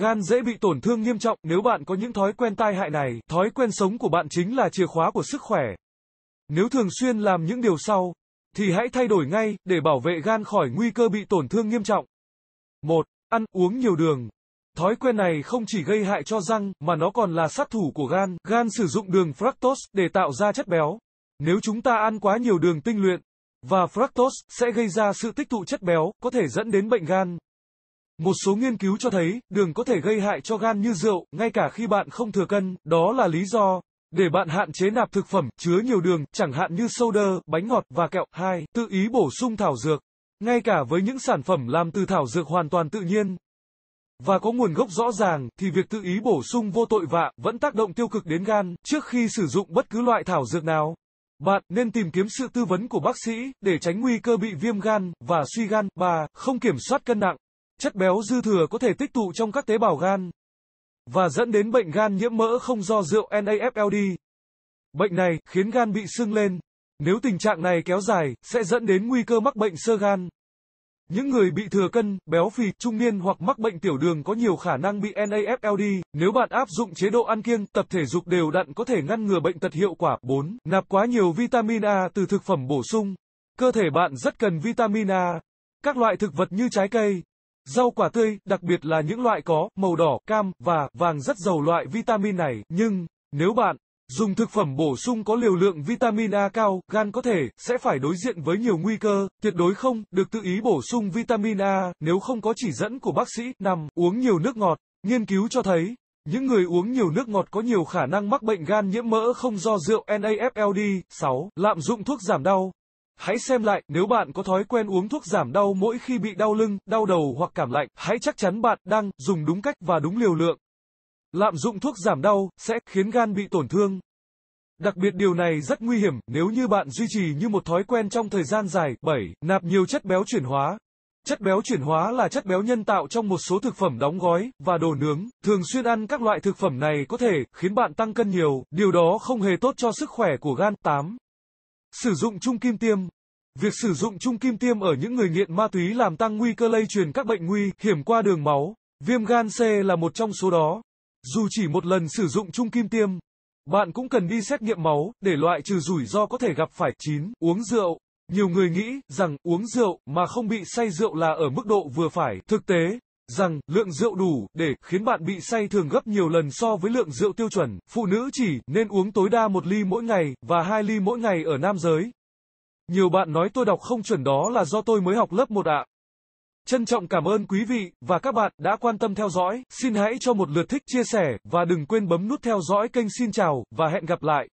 Gan dễ bị tổn thương nghiêm trọng nếu bạn có những thói quen tai hại này, thói quen sống của bạn chính là chìa khóa của sức khỏe. Nếu thường xuyên làm những điều sau, thì hãy thay đổi ngay để bảo vệ gan khỏi nguy cơ bị tổn thương nghiêm trọng. 1. Ăn uống nhiều đường. Thói quen này không chỉ gây hại cho răng mà nó còn là sát thủ của gan. Gan sử dụng đường fructose để tạo ra chất béo. Nếu chúng ta ăn quá nhiều đường tinh luyện và fructose sẽ gây ra sự tích tụ chất béo, có thể dẫn đến bệnh gan. Một số nghiên cứu cho thấy, đường có thể gây hại cho gan như rượu, ngay cả khi bạn không thừa cân, đó là lý do để bạn hạn chế nạp thực phẩm chứa nhiều đường, chẳng hạn như soda, bánh ngọt và kẹo. 2. Tự ý bổ sung thảo dược. Ngay cả với những sản phẩm làm từ thảo dược hoàn toàn tự nhiên và có nguồn gốc rõ ràng thì việc tự ý bổ sung vô tội vạ vẫn tác động tiêu cực đến gan. Trước khi sử dụng bất cứ loại thảo dược nào, bạn nên tìm kiếm sự tư vấn của bác sĩ để tránh nguy cơ bị viêm gan và suy gan. 3. Không kiểm soát cân nặng chất béo dư thừa có thể tích tụ trong các tế bào gan và dẫn đến bệnh gan nhiễm mỡ không do rượu NAFLD. Bệnh này khiến gan bị sưng lên. Nếu tình trạng này kéo dài, sẽ dẫn đến nguy cơ mắc bệnh sơ gan. Những người bị thừa cân, béo phì, trung niên hoặc mắc bệnh tiểu đường có nhiều khả năng bị NAFLD. Nếu bạn áp dụng chế độ ăn kiêng, tập thể dục đều đặn có thể ngăn ngừa bệnh tật hiệu quả. 4. Nạp quá nhiều vitamin A từ thực phẩm bổ sung. Cơ thể bạn rất cần vitamin A. Các loại thực vật như trái cây, Rau quả tươi, đặc biệt là những loại có màu đỏ, cam và vàng rất giàu loại vitamin này, nhưng nếu bạn dùng thực phẩm bổ sung có liều lượng vitamin A cao, gan có thể sẽ phải đối diện với nhiều nguy cơ, tuyệt đối không được tự ý bổ sung vitamin A nếu không có chỉ dẫn của bác sĩ. Năm, uống nhiều nước ngọt. Nghiên cứu cho thấy những người uống nhiều nước ngọt có nhiều khả năng mắc bệnh gan nhiễm mỡ không do rượu NAFLD. 6. Lạm dụng thuốc giảm đau. Hãy xem lại, nếu bạn có thói quen uống thuốc giảm đau mỗi khi bị đau lưng, đau đầu hoặc cảm lạnh, hãy chắc chắn bạn đang dùng đúng cách và đúng liều lượng. Lạm dụng thuốc giảm đau sẽ khiến gan bị tổn thương. Đặc biệt điều này rất nguy hiểm nếu như bạn duy trì như một thói quen trong thời gian dài. 7. Nạp nhiều chất béo chuyển hóa. Chất béo chuyển hóa là chất béo nhân tạo trong một số thực phẩm đóng gói và đồ nướng. Thường xuyên ăn các loại thực phẩm này có thể khiến bạn tăng cân nhiều, điều đó không hề tốt cho sức khỏe của gan. 8. Sử dụng chung kim tiêm Việc sử dụng chung kim tiêm ở những người nghiện ma túy làm tăng nguy cơ lây truyền các bệnh nguy hiểm qua đường máu, viêm gan C là một trong số đó. Dù chỉ một lần sử dụng chung kim tiêm, bạn cũng cần đi xét nghiệm máu để loại trừ rủi ro có thể gặp phải 9. Uống rượu Nhiều người nghĩ rằng uống rượu mà không bị say rượu là ở mức độ vừa phải. Thực tế, rằng lượng rượu đủ để khiến bạn bị say thường gấp nhiều lần so với lượng rượu tiêu chuẩn. Phụ nữ chỉ nên uống tối đa một ly mỗi ngày và hai ly mỗi ngày ở nam giới. Nhiều bạn nói tôi đọc không chuẩn đó là do tôi mới học lớp một ạ. Trân trọng cảm ơn quý vị và các bạn đã quan tâm theo dõi. Xin hãy cho một lượt thích chia sẻ và đừng quên bấm nút theo dõi kênh Xin chào và hẹn gặp lại.